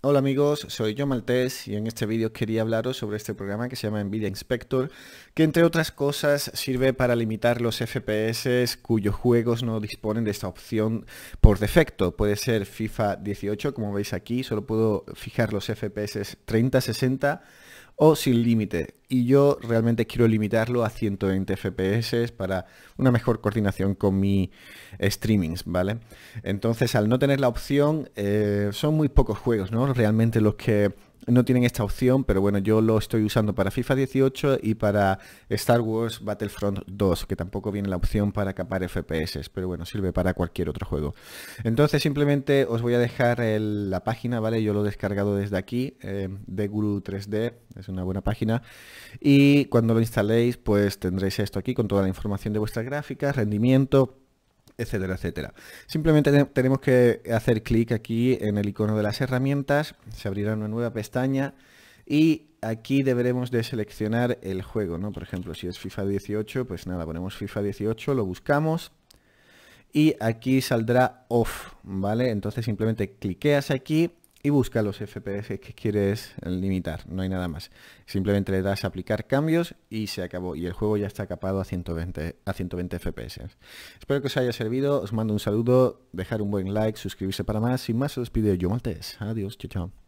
Hola amigos, soy yo Maltés y en este vídeo quería hablaros sobre este programa que se llama Nvidia Inspector, que entre otras cosas sirve para limitar los FPS cuyos juegos no disponen de esta opción por defecto. Puede ser FIFA 18, como veis aquí, solo puedo fijar los FPS 30-60 o sin límite, y yo realmente quiero limitarlo a 120 FPS para una mejor coordinación con mi eh, streaming, ¿vale? Entonces, al no tener la opción, eh, son muy pocos juegos, ¿no? Realmente los que no tienen esta opción, pero bueno, yo lo estoy usando para FIFA 18 y para Star Wars Battlefront 2, que tampoco viene la opción para capar FPS, pero bueno, sirve para cualquier otro juego. Entonces simplemente os voy a dejar la página, ¿vale? Yo lo he descargado desde aquí, eh, de Guru 3D, es una buena página. Y cuando lo instaléis, pues tendréis esto aquí con toda la información de vuestras gráficas, rendimiento etcétera, etcétera. Simplemente tenemos que hacer clic aquí en el icono de las herramientas, se abrirá una nueva pestaña y aquí deberemos de seleccionar el juego, ¿no? Por ejemplo, si es FIFA 18, pues nada, ponemos FIFA 18, lo buscamos y aquí saldrá off, ¿vale? Entonces simplemente cliqueas aquí y busca los FPS que quieres limitar, no hay nada más. Simplemente le das aplicar cambios y se acabó. Y el juego ya está capado a 120, a 120 FPS. Espero que os haya servido, os mando un saludo, dejar un buen like, suscribirse para más. Sin más, os despido yo, maltes Adiós, chao.